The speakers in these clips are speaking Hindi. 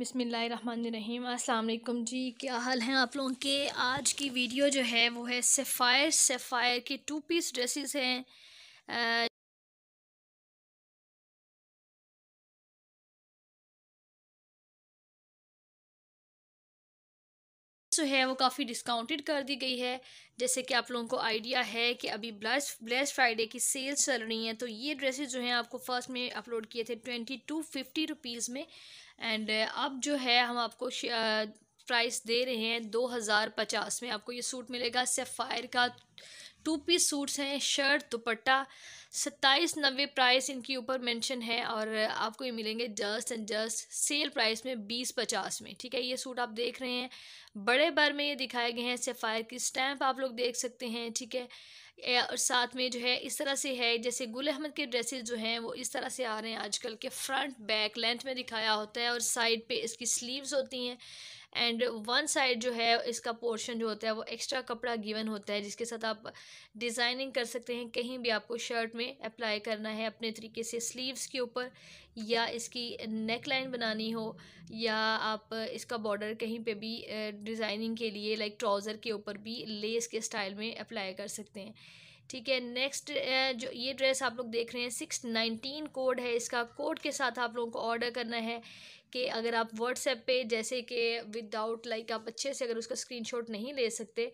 बिसमीम अल्लाम जी क्या हाल हैं आप लोगों के आज की वीडियो जो है वो है सफ़ायर सफ़ायर के टू पीस ड्रेसेस हैं है वो काफ़ी डिस्काउंटेड कर दी गई है जैसे कि आप लोगों को आइडिया है कि अभी ब्लैस ब्लैस फ्राइडे की सेल्स चल रही हैं तो ये ड्रेसेस जो हैं आपको फर्स्ट में अपलोड किए थे ट्वेंटी टू फिफ्टी रुपीज़ में एंड uh, अब जो है हम आपको प्राइस uh, दे रहे हैं दो हज़ार पचास में आपको ये सूट मिलेगा सेफ़ायर का टू पीस सूट्स हैं शर्ट दुपट्टा सत्ताईस नब्बे प्राइस इनके ऊपर मेंशन है और आपको ये मिलेंगे just and just sale price में बीस पचास में ठीक है ये सूट आप देख रहे हैं बड़े बार में ये दिखाए गए हैं सफ़ायर की स्टैंप आप लोग देख सकते हैं ठीक है और साथ में जो है इस तरह से है जैसे गुल अहमद के ड्रेसेस जो हैं वो इस तरह से आ रहे हैं आजकल के फ्रंट बैक लेंथ में दिखाया होता है और साइड पे इसकी स्लीव्स होती हैं एंड वन साइड जो है इसका पोर्शन जो होता है वो एक्स्ट्रा कपड़ा गिवन होता है जिसके साथ आप डिज़ाइनिंग कर सकते हैं कहीं भी आपको शर्ट में अप्लाई करना है अपने तरीके से स्लीव्स के ऊपर या इसकी नेक लाइन बनानी हो या आप इसका बॉर्डर कहीं पे भी डिज़ाइनिंग के लिए लाइक ट्राउज़र के ऊपर भी लेस के स्टाइल में अप्लाई कर सकते हैं ठीक है नेक्स्ट जो ये ड्रेस आप लोग देख रहे हैं सिक्स नाइनटीन कोड है इसका कोड के साथ आप लोगों को ऑर्डर करना है कि अगर आप व्हाट्सएप पे जैसे कि विदाउट लाइक आप अच्छे से अगर उसका स्क्रीनशॉट नहीं ले सकते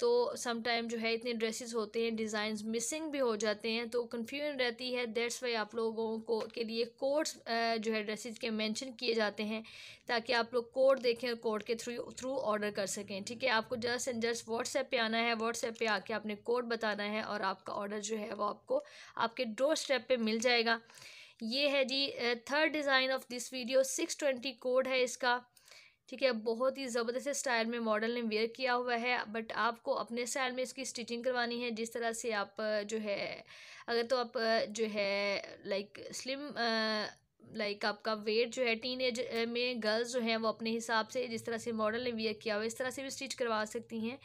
तो समटाइम जो है इतने ड्रेसेस होते हैं डिज़ाइंस मिसिंग भी हो जाते हैं तो कन्फ्यूजन रहती है दैट्स वाई आप लोगों को के लिए कोड्स जो है ड्रेसेस के मेंशन किए जाते हैं ताकि आप लोग कोड देखें और कोड के थ्रू थ्रू ऑर्डर कर सकें ठीक है आपको जस्ट एंड जस्ट व्हाट्सएप पे आना है व्हाट्सएप पे आके आपने कोड बताना है और आपका ऑर्डर जो है वो आपको आपके डोर स्टेप पर मिल जाएगा ये है जी third design of this video six twenty code है इसका ठीक है बहुत ही ज़बरदस्त स्टाइल में मॉडल ने वेयर किया हुआ है बट आपको अपने स्टाइल में इसकी स्टिचिंग करवानी है जिस तरह से आप जो है अगर तो आप जो है लाइक स्लिम लाइक आपका वेट जो है टीन एज में गर्ल्स जो हैं वो अपने हिसाब से जिस तरह से मॉडल ने वेयर किया हुआ इस तरह से भी स्टिच करवा सकती हैं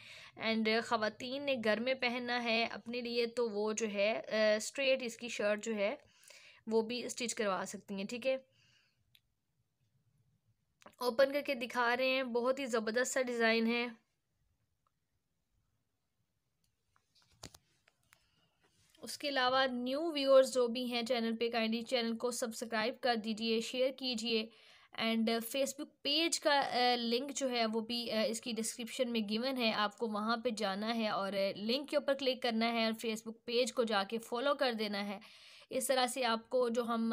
एंड ख़वातीन ने घर में पहनना है अपने लिए तो वो जो है स्ट्रेट इसकी शर्ट जो है वो भी स्टिच करवा सकती हैं ठीक है ओपन करके दिखा रहे हैं बहुत ही ज़बरदस्त सा डिज़ाइन है उसके अलावा न्यू व्यूअर्स जो भी हैं चैनल पे काइंडली चैनल को सब्सक्राइब कर दीजिए शेयर कीजिए एंड फेसबुक पेज का लिंक जो है वो भी इसकी डिस्क्रिप्शन में गिवन है आपको वहाँ पे जाना है और लिंक के ऊपर क्लिक करना है और फेसबुक पेज को जाके फॉलो कर देना है इस तरह से आपको जो हम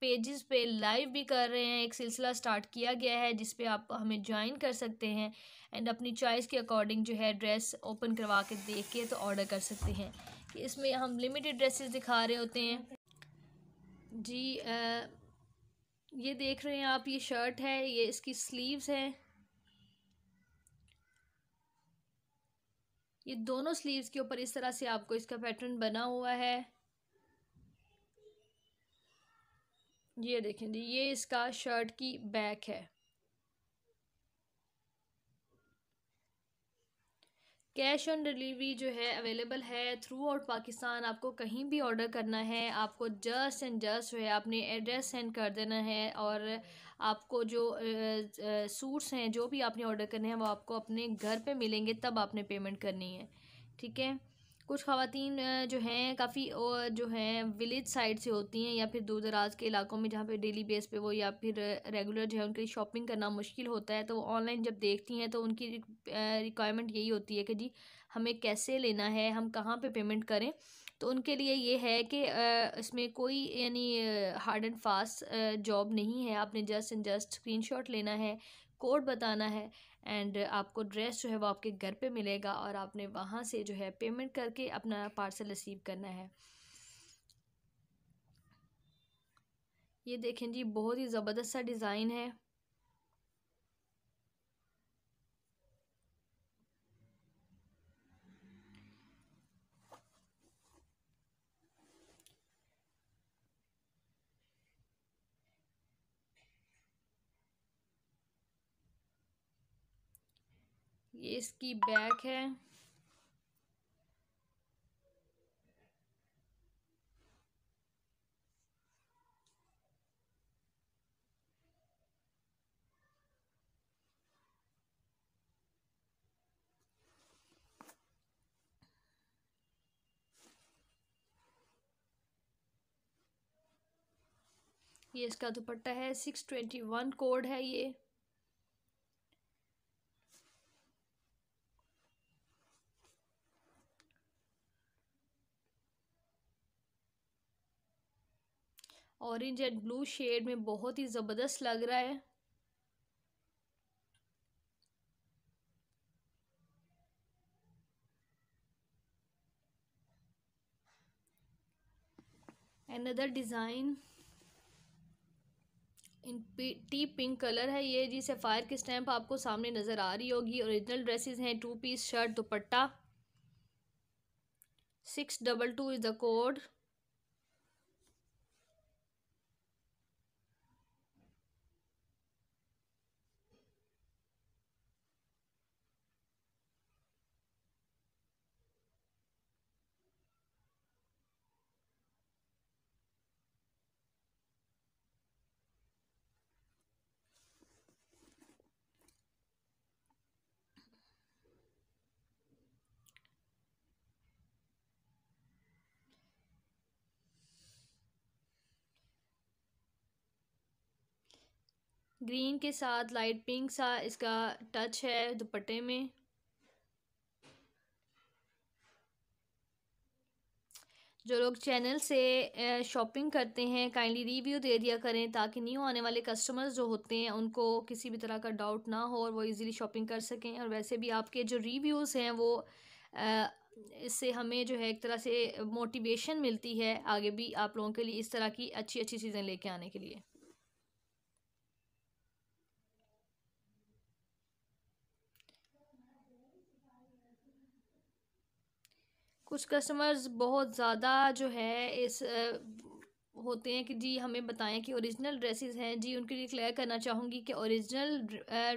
पेजेस पे लाइव भी कर रहे हैं एक सिलसिला स्टार्ट किया गया है जिस पे आप हमें ज्वाइन कर सकते हैं एंड अपनी चॉइस के अकॉर्डिंग जो है ड्रेस ओपन करवा के देख के तो ऑर्डर कर सकते हैं इसमें हम लिमिटेड ड्रेसेस दिखा रहे होते हैं जी आ, ये देख रहे हैं आप ये शर्ट है ये इसकी स्लीव्स हैं ये दोनों स्लीव्स के ऊपर इस तरह से आपको इसका पैटर्न बना हुआ है ये देखें जी ये इसका शर्ट की बैक है कैश ऑन डिलीवरी जो है अवेलेबल है थ्रू आउट पाकिस्तान आपको कहीं भी ऑर्डर करना है आपको जस्ट एंड जस्ट जो है आपने एड्रेस सेंड कर देना है और आपको जो सूट्स हैं जो भी आपने ऑर्डर करने हैं वो आपको अपने घर पे मिलेंगे तब आपने पेमेंट करनी है ठीक है कुछ खातन जो हैं काफ़ी जो हैं विलेज साइड से होती हैं या फिर दूर दराज के इलाकों में जहाँ पे डेली बेस पे वो या फिर रेगुलर जो है उनके लिए शॉपिंग करना मुश्किल होता है तो वो ऑनलाइन जब देखती हैं तो उनकी रिक्वायरमेंट यही होती है कि जी हमें कैसे लेना है हम कहाँ पे पेमेंट करें तो उनके लिए ये है कि इसमें कोई यानी हार्ड एंड फास्ट जॉब नहीं है आपने जस्ट एंड जस्ट स्क्रीन लेना है कोड बताना है एंड आपको ड्रेस जो है वो आपके घर पे मिलेगा और आपने वहाँ से जो है पेमेंट करके अपना पार्सल रिसीव करना है ये देखें जी बहुत ही ज़बरदस्त सा डिज़ाइन है ये इसकी बैक है ये इसका दुपट्टा है सिक्स ट्वेंटी वन कोड है ये ऑरेंज एंड ब्लू शेड में बहुत ही ज़बरदस्त लग रहा है another design in tea pink colour है ये जी सफ़ायर की स्टैंप आपको सामने नज़र आ रही होगी ओरिजिनल ड्रेसेस हैं two piece shirt dupatta six double two is the code green के साथ लाइट पिंक सा इसका टच है दुपट्टे में जो लोग चैनल से शॉपिंग करते हैं काइंडली रिव्यू दे दिया करें ताकि न्यू आने वाले कस्टमर्स जो होते हैं उनको किसी भी तरह का डाउट ना हो और वो इजीली शॉपिंग कर सकें और वैसे भी आपके जो रिव्यूज़ हैं वो इससे हमें जो है एक तरह से मोटिवेशन मिलती है आगे भी आप लोगों के लिए इस तरह की अच्छी अच्छी चीज़ें लेके आने के लिए कुछ कस्टमर्स बहुत ज़्यादा जो है इस होते हैं कि जी हमें बताएं कि ओरिजिनल ड्रेसेस हैं जी उनके लिए क्लियर करना चाहूँगी कि ओरिजिनल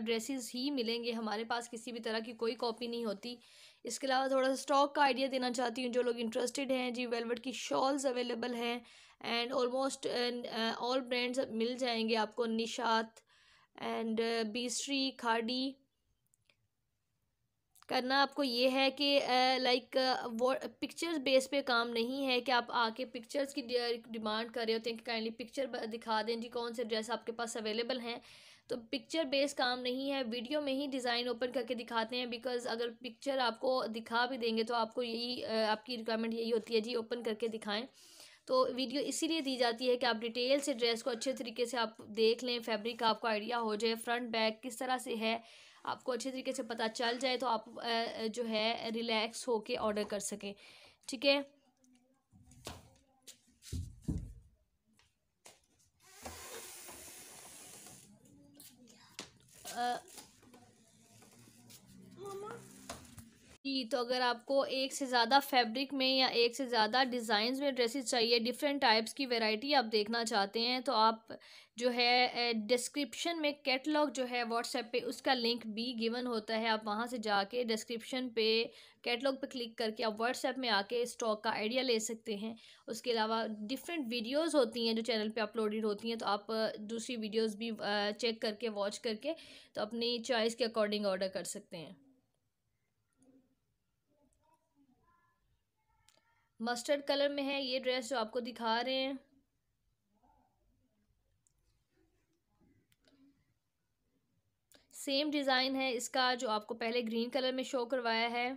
ड्रेसेस ही मिलेंगे हमारे पास किसी भी तरह की कोई कॉपी नहीं होती इसके अलावा थोड़ा सा स्टॉक का आइडिया देना चाहती हूँ जो लोग इंटरेस्टेड हैं जी वेलवेट की शॉल्स अवेलेबल हैं एंड ऑलमोस्ट ऑल ब्रांड्स मिल जाएंगे आपको निशात एंड बीस्ट्री खाडी करना आपको ये है कि लाइक वो पिक्चर्स बेस पे काम नहीं है कि आप आके पिक्चर्स की डिमांड कर रहे होते हैं कि काइंडली पिक्चर दिखा दें जी कौन से ड्रेस आपके पास अवेलेबल हैं तो पिक्चर बेस काम नहीं है वीडियो में ही डिज़ाइन ओपन करके दिखाते हैं बिकॉज अगर पिक्चर आपको दिखा भी देंगे तो आपको यही आपकी रिक्वायरमेंट यही होती है जी ओपन करके दिखाएँ तो वीडियो इसीलिए दी जाती है कि आप डिटेल से ड्रेस को अच्छे तरीके से आप देख लें फैब्रिक का आपको आइडिया हो जाए फ्रंट बैक किस तरह से है आपको अच्छे तरीके से पता चल जाए तो आप जो है रिलैक्स होके ऑर्डर कर सकें ठीक है की तो अगर आपको एक से ज़्यादा फैब्रिक में या एक से ज़्यादा डिज़ाइन में ड्रेसेस चाहिए डिफरेंट टाइप्स की वैरायटी आप देखना चाहते हैं तो आप जो है डिस्क्रिप्शन में कैटलॉग जो है व्हाट्सएप पे उसका लिंक भी गिवन होता है आप वहाँ से जाके डिस्क्रिप्शन पे कैटलॉग पे क्लिक करके आप व्हाट्सएप में आके स्टॉक का आइडिया ले सकते हैं उसके अलावा डिफरेंट वीडियोस होती हैं जो चैनल पे अपलोडेड होती हैं तो आप दूसरी वीडियोस भी चेक करके वॉच करके तो अपनी चॉइस के अकॉर्डिंग ऑर्डर कर सकते हैं मस्टर्ड कलर में है ये ड्रेस जो आपको दिखा रहे हैं सेम डिज़ाइन है इसका जो आपको पहले ग्रीन कलर में शो करवाया है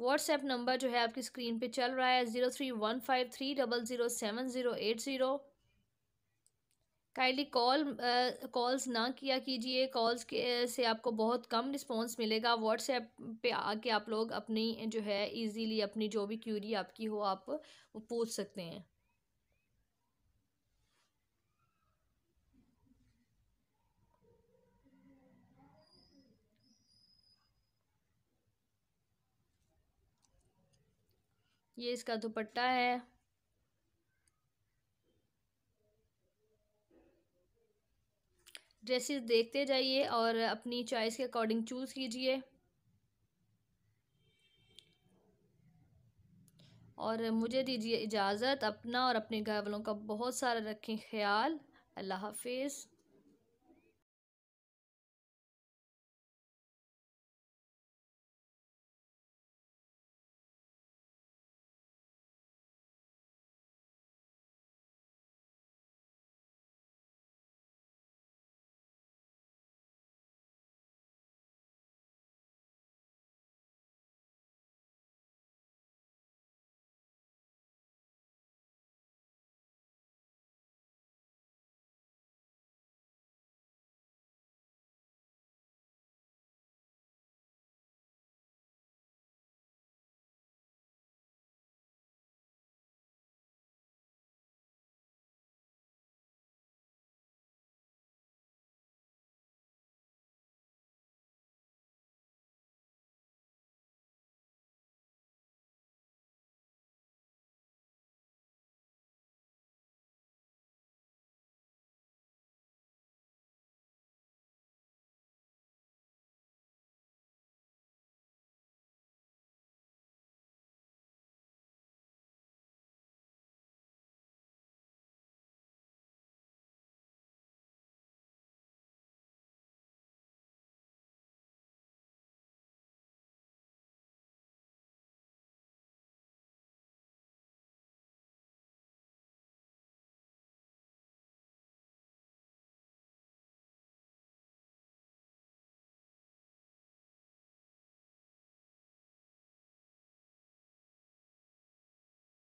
व्हाट्सएप नंबर जो है आपकी स्क्रीन पे चल रहा है zero three one five three double zero seven zero eight zero kindly call calls ना किया कीजिए कॉल्स के, uh, से आपको बहुत कम रिस्पॉन्स मिलेगा व्हाट्सएप पे आके आप लोग अपनी uh, जो है इजीली अपनी जो भी क्यूरी आपकी हो आप वो पूछ सकते हैं ये इसका दुपट्टा है ड्रेसेस देखते जाइए और अपनी चॉइस के अकॉर्डिंग चूज़ कीजिए और मुझे दीजिए इजाज़त अपना और अपने घर वालों का बहुत सारा रखें ख्याल अल्लाह हाफिज़